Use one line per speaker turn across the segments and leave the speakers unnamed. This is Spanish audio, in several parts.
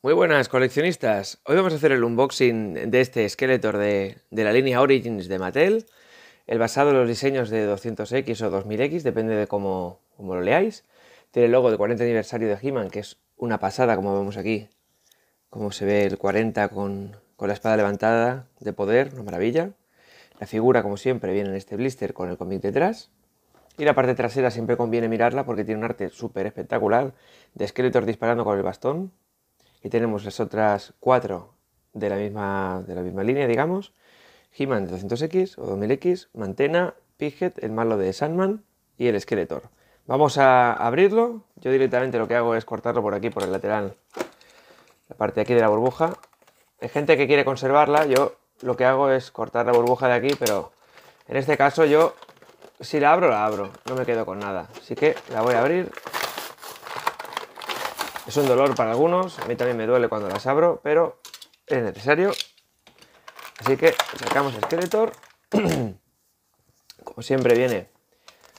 Muy buenas coleccionistas, hoy vamos a hacer el unboxing de este Skeletor de, la línea Origins de Mattel, el basado en los diseños de 200X o 2000X, depende de cómo, cómo lo leáis. Tiene el logo de 40 aniversario de He-Man, que es una pasada como vemos aquí, como se ve el 40 con, la espada levantada de poder, una maravilla. La figura como siempre viene en este blister con el cómic detrás. Y la parte trasera siempre conviene mirarla porque tiene un arte súper espectacular de Skeletor disparando con el bastón, y tenemos las otras cuatro de la misma, de la misma línea, digamos. He-Man 200X o 2000X, Mantena, Piget, el malo de Sandman y el Skeletor. Vamos a abrirlo. Yo directamente lo que hago es cortarlo por aquí, por el lateral, la parte de aquí de la burbuja. Hay gente que quiere conservarla. Yo lo que hago es cortar la burbuja de aquí, pero en este caso yo, si la abro, la abro. No me quedo con nada. Así que la voy a abrir es un dolor para algunos, a mí también me duele cuando las abro, pero es necesario. Así que sacamos Skeletor. Como siempre viene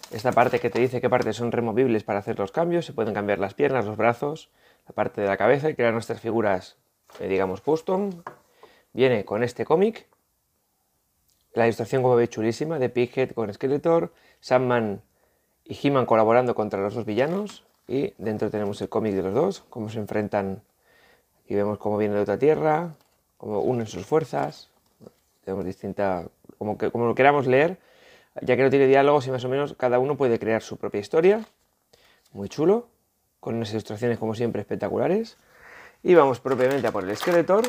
esta parte que te dice qué partes son removibles para hacer los cambios. Se pueden cambiar las piernas, los brazos, la parte de la cabeza y crear nuestras figuras, eh, digamos, custom. Viene con este cómic. La ilustración, como veis, chulísima, de Pighead con Skeletor, Sandman y He-Man colaborando contra los dos villanos. Y dentro tenemos el cómic de los dos, cómo se enfrentan. y vemos cómo viene de otra tierra, cómo unen sus fuerzas. Tenemos distinta. Como, que, como lo queramos leer, ya que no tiene diálogos y más o menos cada uno puede crear su propia historia. Muy chulo, con unas ilustraciones como siempre espectaculares. Y vamos propiamente a por el esqueleto.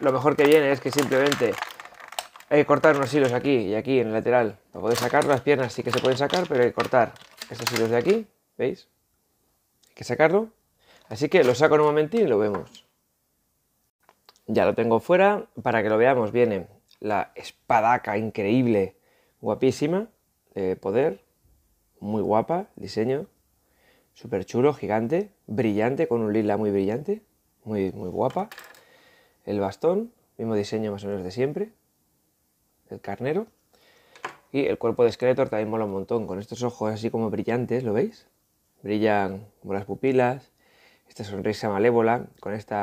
Lo mejor que viene es que simplemente hay que cortar unos hilos aquí y aquí en el lateral. Lo podéis sacar, las piernas sí que se pueden sacar, pero hay que cortar estos hilos de aquí, ¿veis? Hay que sacarlo. Así que lo saco en un momentín y lo vemos. Ya lo tengo fuera. Para que lo veamos viene la espadaca increíble, guapísima, de poder. Muy guapa, diseño. Súper chulo, gigante, brillante, con un lila muy brillante. Muy, muy guapa. El bastón, mismo diseño más o menos de siempre. El carnero. Y el cuerpo de Skeletor también mola un montón, con estos ojos así como brillantes, ¿lo veis? brillan como las pupilas, esta sonrisa malévola, con este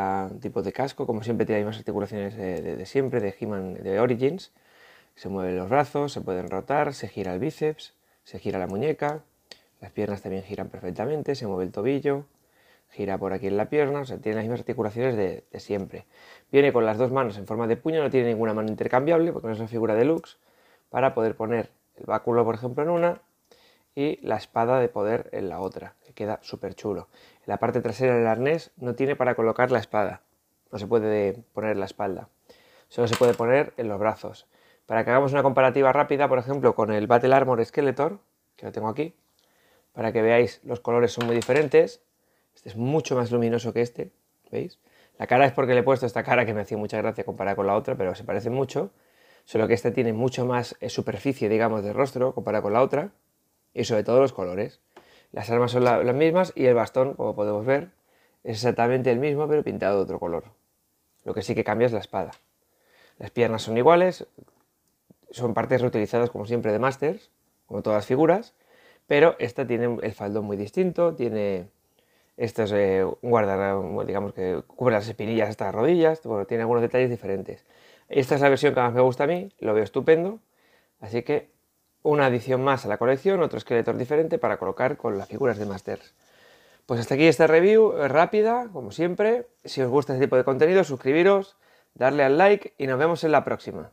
tipo de casco, como siempre tiene las mismas articulaciones de, siempre, de he de Origins, se mueven los brazos, se pueden rotar, se gira el bíceps, se gira la muñeca, las piernas también giran perfectamente, se mueve el tobillo, gira por aquí en la pierna, o sea, tiene las mismas articulaciones de, siempre. Viene con las dos manos en forma de puño, no tiene ninguna mano intercambiable, porque no es una figura deluxe, para poder poner el báculo, por ejemplo, en una y la espada de poder en la otra, que queda súper chulo. En la parte trasera del arnés no tiene para colocar la espada, no se puede poner la espalda, solo se puede poner en los brazos. Para que hagamos una comparativa rápida, por ejemplo, con el Battle Armor Skeletor, que lo tengo aquí, para que veáis, los colores son muy diferentes. Este es mucho más luminoso que este, ¿veis? La cara es porque le he puesto esta cara que me hacía mucha gracia comparar con la otra, pero se parece mucho. Solo que este tiene mucho más eh, superficie, digamos, de rostro comparado con la otra y sobre todo los colores. Las armas son las mismas y el bastón, como podemos ver, es exactamente el mismo pero pintado de otro color. Lo que sí que cambia es la espada. Las piernas son iguales, son partes reutilizadas como siempre de Masters, como todas las figuras, pero esta tiene el faldón muy distinto, tiene estos es eh, digamos que cubre las espinillas hasta las rodillas, bueno, tiene algunos detalles diferentes. Esta es la versión que más me gusta a mí, lo veo estupendo, así que una adición más a la colección, otro esqueleto diferente para colocar con las figuras de Masters. Pues hasta aquí esta review eh, rápida, como siempre. Si os gusta este tipo de contenido, suscribiros, darle al like y nos vemos en la próxima.